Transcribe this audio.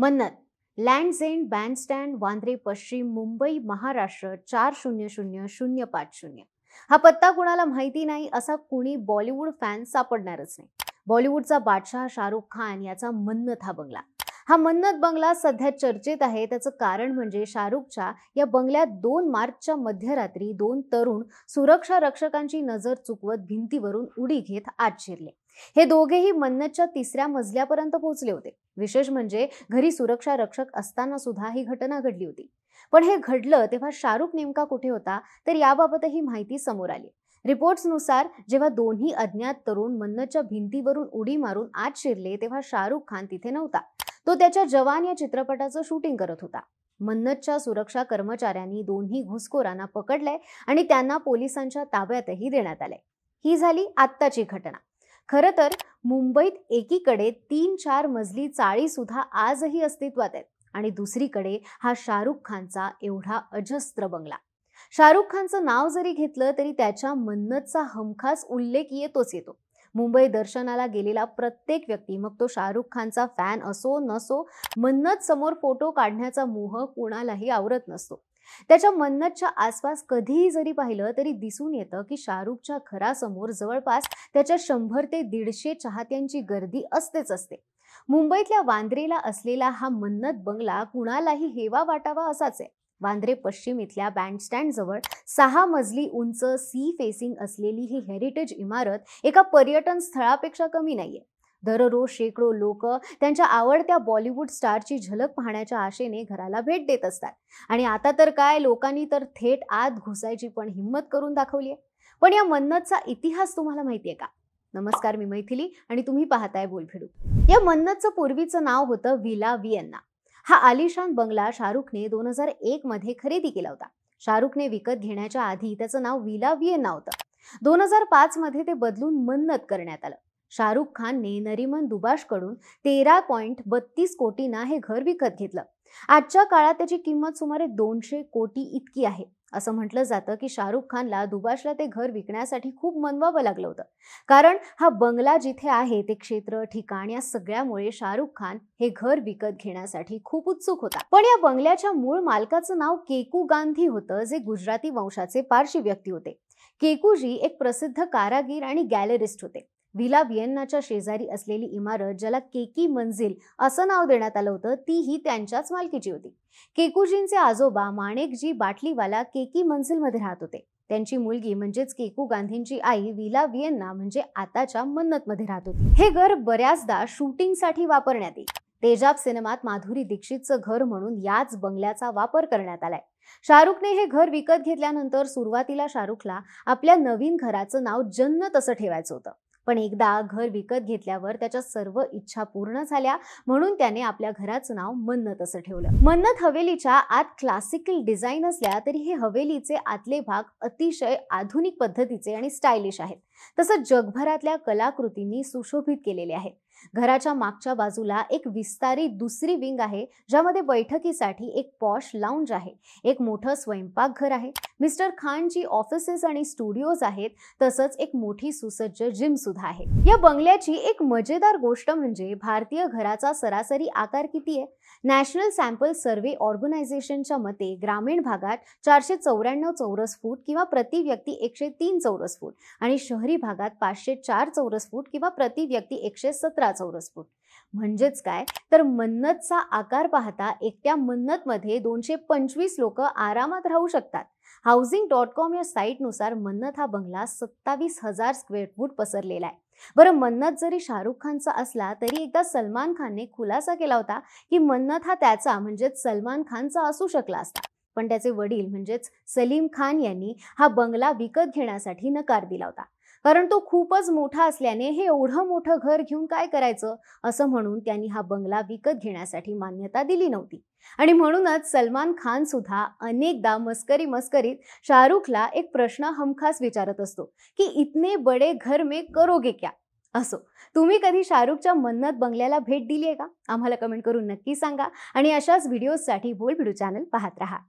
मन्नत lands झेन bandstand Bandra पश्चिम मुंबई महाराष्ट्र चार शून्य शून्य शून्य पाच शून्य हा पत्ता कुणाला माहिती नाही असा कुणी बॉलिवूड फॅन सापडणारच नाही बॉलिवूडचा बादशाह शाहरुख खान याचा मन्नत हा बंगला हा मन्नत बंगला सध्या चर्चेत आहे त्याचं कारण म्हणजे शाहरुखच्या या बंगल्यात दोन मार्चच्या मध्यरात्री दोन तरुण सुरक्षा रक्षकांची नजर चुकवत भिंतीवरून उडी घेत आत शिरले हे दोघेही मन्नतच्या तिसऱ्या मजल्यापर्यंत पोहोचले होते विशेष म्हणजे घरी सुरक्षा रक्षक असताना सुद्धा ही घटना घडली होती पण हे घडलं तेव्हा शाहरुख नेमका कुठे होता तर याबाबतही माहिती समोर आली रिपोर्ट्सनुसार जेव्हा दोन्ही अज्ञात तरुण मन्नतच्या भिंतीवरून उडी मारून आत शिरले तेव्हा शाहरुख खान तिथे नव्हता तो त्याच्या जवान या चित्रपटाचं शूटिंग करत होता मन्नतच्या सुरक्षा कर्मचाऱ्यांनी दोन्ही घुसखोरांना पकडलंय आणि त्यांना पोलिसांच्या ताब्यातही देण्यात आलंय ही झाली आत्ताची घटना खरं तर मुंबईत एकीकडे तीन चार मजली चाळी सुद्धा आजही अस्तित्वात आहेत आणि दुसरीकडे हा शाहरुख खानचा एवढा अजस्त्र बंगला शाहरुख खानचं नाव जरी घेतलं तरी त्याच्या मन्नतचा हमखास उल्लेख येतोच येतो मुंबई दर्शनाला गेलेला प्रत्येक व्यक्ती मग तो शाहरुख खानचा फॅन असो नसो मन्नत समोर फोटो काढण्याचा मोह कुणालाही आवरत नसतो त्याच्या मन्नतच्या आसपास कधीही जरी पाहिलं तरी दिसून येतं की शाहरुखच्या घरासमोर जवळपास त्याच्या शंभर ते दीडशे चाहत्यांची गर्दी असतेच असते मुंबईतल्या वांद्रेला असलेला हा मन्नत बंगला कुणालाही हेवा वाटावा असाच आहे वांद्रे पश्चिम इथल्या बँडस्टँड जवळ सहा मजली उंच सी फेसिंग असलेली ही हेरिटेज इमारत एका पर्यटन स्थळापेक्षा कमी नाहीये दररोज शेकडो लोक त्यांच्या आवडत्या बॉलिवूड स्टारची झलक पाहण्याच्या आशेने घराला भेट देत असतात आणि आता तर काय लोकांनी तर थेट आत घुसायची पण हिंमत करून दाखवली आहे पण या मन्नतचा इतिहास तुम्हाला माहिती आहे का नमस्कार मी मैथिली आणि तुम्ही पाहताय बोलभिडू या मन्नतचं पूर्वीचं नाव होतं विला वियन्ना हा आलिशान बंगला शाहरुखने दोन हजार एक मध्ये खरेदी केला होता शाहरुखने विकत घेण्याच्या आधी त्याचं नाव विला वियन्ना होतं दोन हजार पाच मध्ये ते बदलून मन्नत करण्यात आलं शाहरुख खानने नरिमन दुबाशकडून तेरा पॉईंट बत्तीस कोटींना हे घर विकत घेतलं आजच्या काळात त्याची किंमत सुमारे दोनशे कोटी इतकी आहे असं म्हटलं जातं की शाहरुख खानला दुबाशला ते घर विकण्यासाठी खूप मनवावं लागलं होतं कारण हा बंगला जिथे आहे ते क्षेत्र ठिकाण या सगळ्यामुळे शाहरुख खान हे घर विकत घेण्यासाठी खूप उत्सुक होता पण या बंगल्याच्या मूळ मालकाचं नाव केकू गांधी होतं जे गुजराती वंशाचे पारशी व्यक्ती होते केकूजी एक प्रसिद्ध कारागीर आणि गॅलरिस्ट होते विला व्हिएन्नाच्या शेजारी असलेली इमारत ज्याला केकी मंजिल असं नाव देण्यात आलं होतं तीही त्यांच्याच मालकीची होती केकूजींचे आजोबा माणेकजी बाटलीवाला केकी मंजिलमध्ये राहत होते त्यांची मुलगी म्हणजेच केकू गांधींची आई विला व्हिएन्ना म्हणजे आताच्या मन्नतमध्ये राहत होती हे घर बऱ्याचदा शूटिंगसाठी वापरण्यात येईल तेजाब सिनेमात माधुरी दीक्षितचं घर म्हणून याच बंगल्याचा वापर करण्यात आलाय शाहरुखने हे घर विकत घेतल्यानंतर सुरुवातीला शाहरुखला आपल्या नवीन घराचं नाव जन्नत असं ठेवायचं होतं पण एकदा घर विकत घेतल्यावर त्याच्या सर्व इच्छा पूर्ण झाल्या म्हणून त्याने आपल्या घराचं नाव मन्नत असं ठेवलं मन्नत हवेलीच्या आत क्लासिकल डिझाईन असल्या तरी हे हवेलीचे आतले भाग अतिशय आधुनिक पद्धतीचे आणि स्टायलिश आहेत तसंच जगभरातल्या कलाकृतींनी सुशोभित केलेले आहेत घराच्या मागच्या बाजूला एक विस्तारी दुसरी विंग आहे ज्यामध्ये बैठकीसाठी एक पॉश लाउंज आहे एक मोठं स्वयंपाकघर आहे मिस्टर खानची ऑफिसेस आणि स्टुडिओज आहेत तसंच एक मोठी सुसज्ज जिम सुद्धा आहे या बंगल्याची एक मजेदार गोष्ट म्हणजे भारतीय घराचा सरासरी आकार किती आहे नॅशनल सॅम्पल सर्व्हे ऑर्गनायझेशनच्या मते ग्रामीण भागात चारशे चौऱ्याण्णव चौरस फूट किंवा प्रति व्यक्ती एकशे तीन चौरस फूट आणि शहरी भागात पाचशे चार चौरस फूट किंवा प्रति व्यक्ती एकशे सतरा चौरस फूट म्हणजेच काय तर मन्नतचा आकार पाहता एकट्या मन्नतमध्ये दोनशे पंचवीस लोक आरामात राहू शकतात हाऊसिंग डॉट कॉम या साईटनुसार मन्नत हा बंगला सत्तावीस हजार स्क्वेअर फूट पसरलेला आहे बरं मन्नत जरी शाहरुख खानचा असला तरी एकदा सलमान खानने खुलासा केला होता की मन्नत हा त्याचा म्हणजेच सलमान खानचा असू शकला असता पण त्याचे वडील म्हणजेच सलीम खान यांनी हा बंगला विकत घेण्यासाठी नकार दिला होता कारण तो खूपच मोठा असल्याने हे एवढं मोठं घर घेऊन काय करायचं असं म्हणून त्यांनी हा बंगला विकत घेण्यासाठी मान्यता दिली नव्हती आणि म्हणूनच सलमान खान सुद्धा अनेकदा मस्करी मस्करीत शाहरुखला एक प्रश्न हमखास विचारत असतो की इतने बडे घर मे करोगे क्या असो तुम्ही कधी शाहरुखच्या मन्नत बंगल्याला भेट दिली आहे का आम्हाला कमेंट करून नक्की सांगा आणि अशाच व्हिडिओजसाठी बोल व्हिडिओ चॅनल पाहत राहा